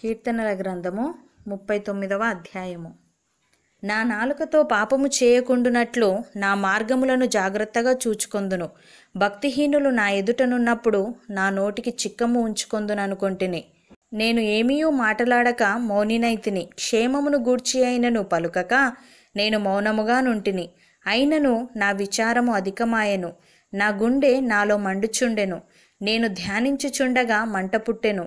కీర్తనల గ్రంథము ముప్పై తొమ్మిదవ అధ్యాయము నా నాలుకతో పాపము చేయకుండునట్లు నా మార్గములను జాగ్రత్తగా చూచుకొందును భక్తిహీనులు నా ఎదుటనున్నప్పుడు నా నోటికి చిక్కము ఉంచుకొందుననుకుంటుని నేను ఏమీయూ మాటలాడక మౌనినైతిని క్షేమమును గూర్చి అయినను పలుకక నేను మౌనముగా నుంటిని అయినను నా విచారము అధికమాయను నా గుండె నాలో మండుచుండెను నేను ధ్యానించుచుండగా మంట పుట్టెను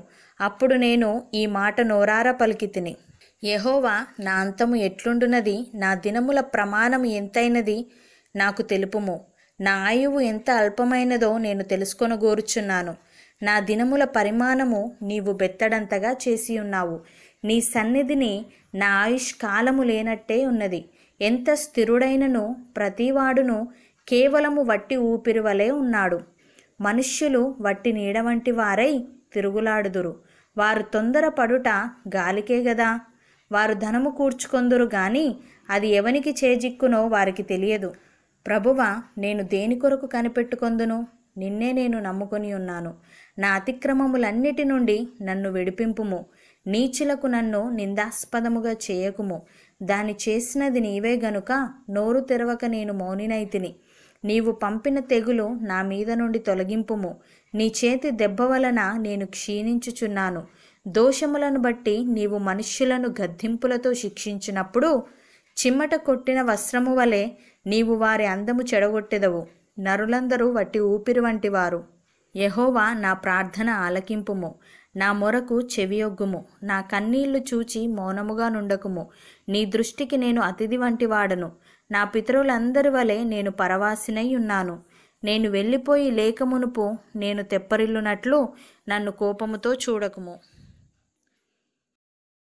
అప్పుడు నేను ఈ మాట నోరార పలికి తిని యహోవా నా అంతము ఎట్లుండునది నా దినముల ప్రమాణం ఎంతైనది నాకు తెలుపుము నా ఆయువు ఎంత అల్పమైనదో నేను తెలుసుకొనగోరుచున్నాను నా దినముల పరిమాణము నీవు బెత్తడంతగా చేసి ఉన్నావు నీ సన్నిధిని నా ఆయుష్ కాలము లేనట్టే ఉన్నది ఎంత స్థిరుడైనను ప్రతివాడును కేవలము వట్టి ఊపిరివలే ఉన్నాడు మనుష్యులు వట్టి నీడ వంటి వారై తిరుగులాడుదురు వారు తొందరపడుట గాలికే గదా వారు ధనము కూర్చుకొందురు గాని అది ఎవనికి చేజిక్కునో వారికి తెలియదు ప్రభువ నేను దేని కొరకు కనిపెట్టుకొందును నిన్నే నేను నమ్ముకొని ఉన్నాను నా అతిక్రమములన్నిటి నుండి నన్ను విడిపింపుము నీచులకు నన్ను నిందాస్పదముగా చేయకుము దాని చేసినది నీవే గనుక నోరు తెరవక నేను మౌనినైతిని నీవు పంపిన తెగులు నా మీద నుండి తొలగింపుము నీ చేతి దెబ్బ వలన నేను క్షీణించుచున్నాను దోషములను బట్టి నీవు మనుష్యులను గద్దింపులతో శిక్షించినప్పుడు చిమ్మట కొట్టిన వస్త్రము వలె నీవు వారి అందము చెడగొట్టెదవు నరులందరూ వట్టి ఊపిరి వంటివారు యహోవా నా ప్రార్థన ఆలకింపుము నా మొరకు చెవియొగ్గుము నా కన్నీళ్లు చూచి మౌనముగా నుండకుము నీ దృష్టికి నేను అతిథి వంటివాడను నా పితరులందరి వలె నేను పరవాసినై ఉన్నాను నేను వెళ్ళిపోయి లేకమునుపు నేను తెప్పరిల్లునట్లు నన్ను కోపముతో చూడకుము